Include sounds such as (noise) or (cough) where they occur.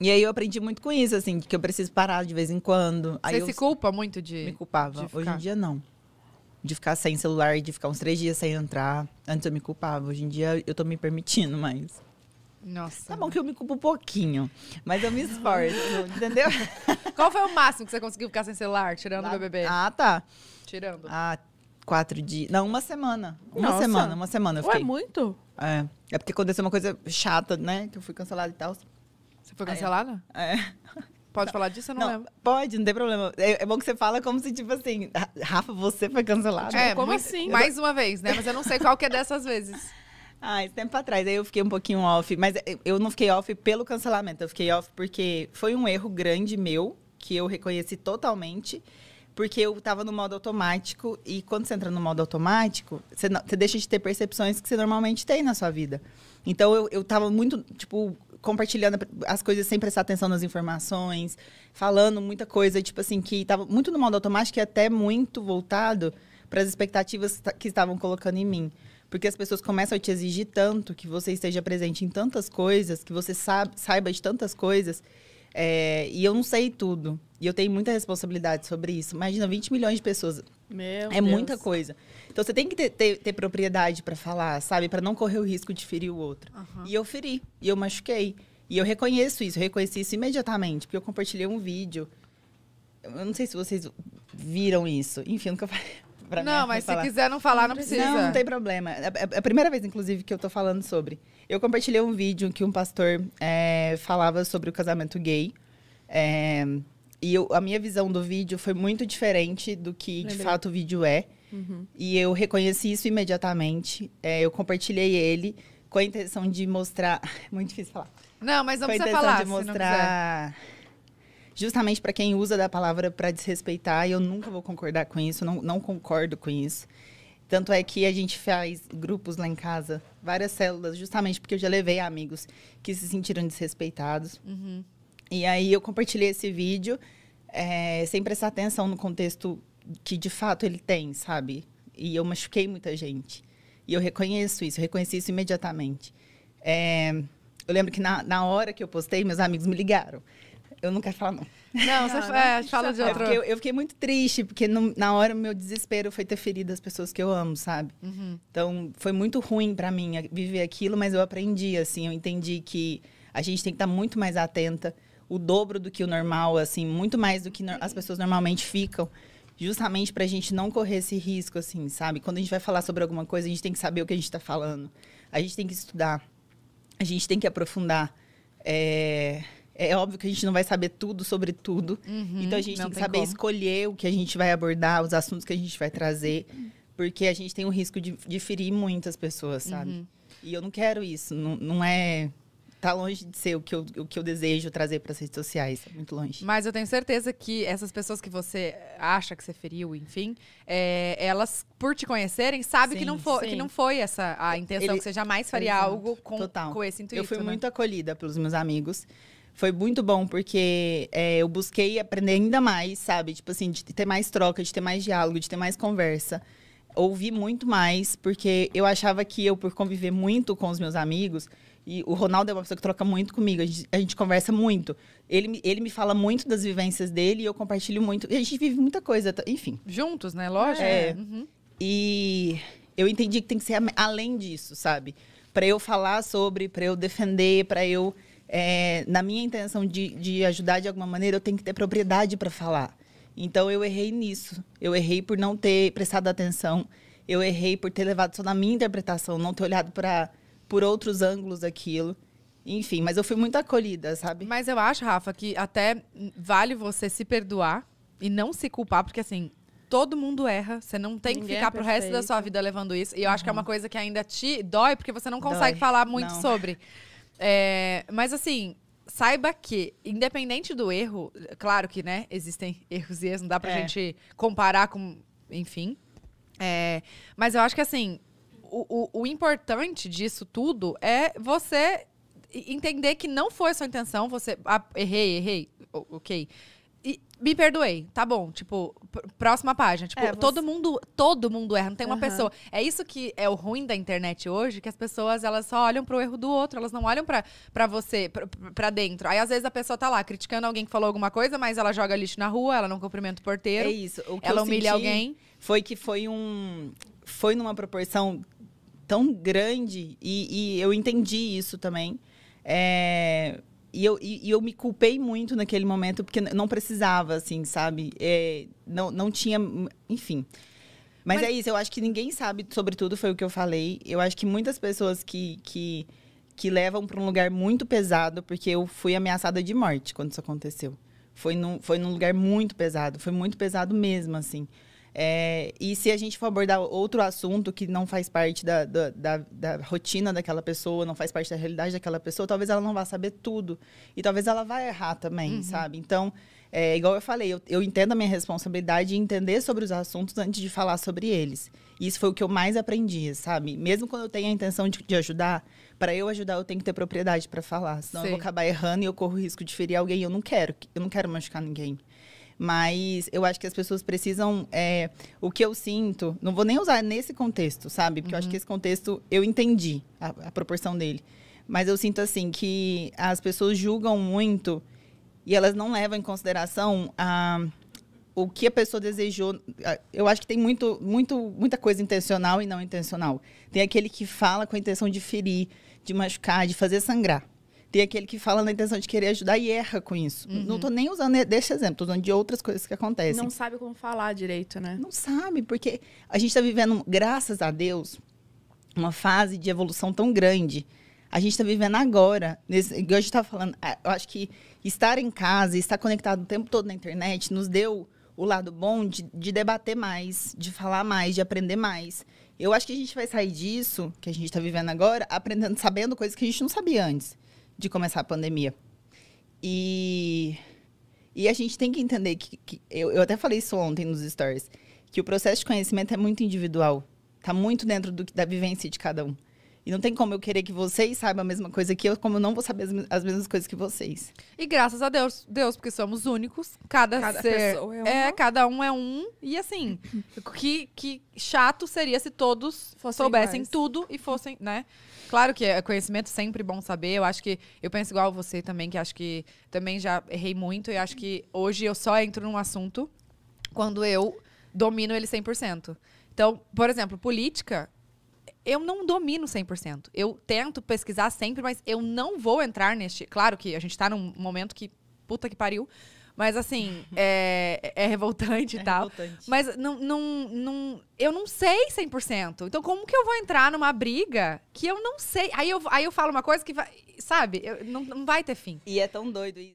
E aí eu aprendi muito com isso, assim, que eu preciso parar de vez em quando. Aí Você eu... se culpa muito de. Me culpava. De Hoje em dia não. De ficar sem celular, de ficar uns três dias sem entrar. Antes eu me culpava. Hoje em dia eu tô me permitindo mais. Nossa. Tá bom que eu me culpo um pouquinho, mas eu me esforço, (laughs) entendeu? Qual foi o máximo que você conseguiu ficar sem celular, tirando o bebê? Ah, tá. Tirando. Ah, quatro dias. Não, uma semana. Uma Nossa. semana, uma semana eu fiquei. Ué, muito? É. É porque aconteceu uma coisa chata, né? Que eu fui cancelada e tal. Você foi ah, é. cancelada? É. Pode falar disso? Eu não, não lembro. Pode, não tem problema. É, é, bom que você fala como se, tipo assim, Rafa, você foi cancelada. É, como assim? Mais uma vez, né? Mas eu não sei qual que é dessas vezes. (laughs) Ah, esse tempo atrás. Aí eu fiquei um pouquinho off. Mas eu não fiquei off pelo cancelamento. Eu fiquei off porque foi um erro grande meu, que eu reconheci totalmente. Porque eu tava no modo automático. E quando você entra no modo automático, você, não, você deixa de ter percepções que você normalmente tem na sua vida. Então eu, eu tava muito, tipo, compartilhando as coisas sem prestar atenção nas informações, falando muita coisa, tipo assim, que estava muito no modo automático e até muito voltado para as expectativas que estavam colocando em mim. Porque as pessoas começam a te exigir tanto que você esteja presente em tantas coisas, que você saiba de tantas coisas. É, e eu não sei tudo. E eu tenho muita responsabilidade sobre isso. Imagina 20 milhões de pessoas meu é Deus. muita coisa. Então você tem que ter, ter, ter propriedade para falar, sabe? Para não correr o risco de ferir o outro. Uhum. E eu feri, e eu machuquei. E eu reconheço isso, eu reconheci isso imediatamente, porque eu compartilhei um vídeo. Eu não sei se vocês viram isso. Enfim, eu nunca (laughs) falei. Pra não, mas falar. se quiser não falar, não precisa. Não, não tem problema. É, é, é a primeira vez, inclusive, que eu tô falando sobre. Eu compartilhei um vídeo que um pastor é, falava sobre o casamento gay. É, e eu, a minha visão do vídeo foi muito diferente do que de fato o vídeo é. Uhum. E eu reconheci isso imediatamente. É, eu compartilhei ele com a intenção de mostrar. (laughs) É muito difícil falar. Não, mas não com precisa falar. de mostrar. Justamente para quem usa da palavra para desrespeitar, e eu nunca vou concordar com isso, não, não concordo com isso. Tanto é que a gente faz grupos lá em casa, várias células, justamente porque eu já levei amigos que se sentiram desrespeitados. Uhum. E aí eu compartilhei esse vídeo é, sem prestar atenção no contexto que de fato ele tem, sabe? E eu machuquei muita gente. E eu reconheço isso, eu reconheci isso imediatamente. É, eu lembro que na, na hora que eu postei, meus amigos me ligaram. Eu não quero falar, não. Não, você não, é, fala de é, outro. É eu, eu, fiquei muito triste, porque no, na hora o meu desespero foi ter ferido as pessoas que eu amo, sabe? Uhum. Então, foi muito ruim para mim viver aquilo, mas eu aprendi, assim. Eu entendi que a gente tem que estar muito mais atenta o dobro do que o normal, assim, muito mais do que no... as pessoas normalmente ficam. Justamente para a gente não correr esse risco, assim, sabe? Quando a gente vai falar sobre alguma coisa, a gente tem que saber o que a gente está falando. A gente tem que estudar. A gente tem que aprofundar. É, é óbvio que a gente não vai saber tudo sobre tudo. Uhum, então a gente tem que tem saber como. escolher o que a gente vai abordar, os assuntos que a gente vai trazer. Porque a gente tem o risco de, de ferir muitas pessoas, sabe? Uhum. E eu não quero isso. Não, não é tá longe de ser o que eu, o que eu desejo trazer para as redes sociais. Tá muito longe. Mas eu tenho certeza que essas pessoas que você acha que você feriu, enfim, é, elas, por te conhecerem, sabem que, não foi, que não foi essa a intenção, Ele, que você jamais faria exato, algo com, total. com esse intuito. Eu fui né? muito acolhida pelos meus amigos. Foi muito bom, porque é, eu busquei aprender ainda mais, sabe? Tipo assim, de ter mais troca, de ter mais diálogo, de ter mais conversa ouvi muito mais, porque eu achava que eu, por conviver muito com os meus amigos, e o Ronaldo é uma pessoa que troca muito comigo, a gente, a gente, conversa muito. Ele, ele me fala muito das vivências dele e eu compartilho muito. a gente vive muita coisa, enfim. Juntos, né? Lógico. É. é. Uhum. E eu entendi que tem que ser além disso, sabe? Para eu falar sobre, para eu defender, para eu. É, na minha intenção de, de ajudar de alguma maneira, eu tenho que ter propriedade para falar. Então eu errei nisso. Eu errei por não ter prestado atenção. Eu errei por ter levado só na minha interpretação, não ter olhado para por outros ângulos daquilo. Enfim, mas eu fui muito acolhida, sabe? Mas eu acho, Rafa, que até vale você se perdoar e não se culpar, porque assim, todo mundo erra. Você não tem Ninguém que é ficar é pro resto da sua vida levando isso. E eu uhum. acho que é uma uhum. coisa que ainda te dói, porque você não consegue dói. falar muito não. sobre. É, mas assim, saiba que, independente do erro, claro que, né, existem erros e erros, não dá pra é. gente comparar com. Enfim. É, mas eu acho que assim, o, o, importante disso tudo é você entender que não foi a sua intenção, você. Ah, errei, errei. Ok. E me perdoei, tá bom. Tipo, próxima página. Tipo, é, você... todo mundo, todo mundo erra, não tem uma uhum. pessoa. É isso que é o ruim da internet hoje, que as pessoas elas só olham pro erro do outro, elas não olham pra, pra você, pra, dentro. Aí às vezes a pessoa tá lá criticando alguém que falou alguma coisa, mas ela joga lixo na rua, ela não cumprimenta o porteiro. É isso. O que ela humilha alguém. Foi que foi um foi numa proporção tão grande e, e eu entendi isso também. É, e, eu, e, e, eu me culpei muito naquele momento, porque não precisava, assim, sabe? É, não, não tinha. Enfim. Mas, Mas, é isso, eu acho que ninguém sabe, sobretudo foi o que eu falei. Eu acho que muitas pessoas que, que, que levam para um lugar muito pesado, porque eu fui ameaçada de morte quando isso aconteceu. Foi num, foi num lugar muito pesado, foi muito pesado mesmo, assim. É, e se a gente for abordar outro assunto que não faz parte da, da, da, da, rotina daquela pessoa, não faz parte da realidade daquela pessoa, talvez ela não vá saber tudo. E talvez ela vá errar também, uhum. sabe? Então, é, igual eu falei, eu, eu entendo a minha responsabilidade de entender sobre os assuntos antes de falar sobre eles. isso foi o que eu mais aprendi, sabe? Mesmo quando eu tenho a intenção de, de ajudar, para eu ajudar eu tenho que ter propriedade para falar. Senão Sim. eu vou acabar errando e eu corro o risco de ferir alguém. Eu não quero, eu não quero machucar ninguém. Mas eu acho que as pessoas precisam. É, o que eu sinto, não vou nem usar nesse contexto, sabe? Porque uhum. eu acho uhum. que esse contexto eu entendi a, a proporção dele. Mas eu sinto assim que as pessoas julgam muito e elas não levam em consideração a o que a pessoa desejou. Eu acho que tem muito, muito, muita coisa intencional e não intencional. Tem aquele que fala com a intenção de ferir, de machucar, de fazer sangrar. Tem aquele que fala na intenção de querer ajudar e erra com isso. Uhum. Não estou nem usando desse exemplo, tô usando de outras coisas que acontecem. Não sabe como falar direito, né? Não sabe, porque a gente está vivendo, graças a Deus, uma fase de evolução tão grande. A gente está vivendo agora, nesse, eu estava tá falando, é, eu acho que estar em casa, estar conectado o tempo todo na internet, nos deu o lado bom de, de debater mais, de falar mais, de aprender mais. Eu acho que a gente vai sair disso, que a gente está vivendo agora, aprendendo, sabendo coisas que a gente não sabia antes de começar a pandemia. E, e a gente tem que entender que, que eu, eu até falei isso ontem nos stories, que o processo de conhecimento é muito individual, tá muito dentro do, da vivência de cada um. E não tem como eu querer que vocês saibam a mesma coisa que eu, como eu não vou saber as, mesmas coisas que vocês. E graças a Deus, Deus, porque somos únicos. Cada, cada ser pessoa é, é uma. é, cada um é um. E assim, (laughs) que, que chato seria se todos fossem soubessem iguais. tudo e fossem, né? Claro que é conhecimento sempre bom saber. Eu acho que eu penso igual você também, que acho que também já errei muito e acho que hoje eu só entro num assunto quando eu domino ele 100%. Então, por exemplo, política, eu não domino 100%. Eu tento pesquisar sempre, mas eu não vou entrar neste. Claro que a gente tá num momento que puta que pariu. Mas assim, (laughs) é, é revoltante é e tal. Revoltante. Mas não, não, não, eu não sei 100%. Então como que eu vou entrar numa briga que eu não sei? Aí eu, aí eu falo uma coisa que vai, sabe, eu, não, não vai ter fim. E é tão doido isso.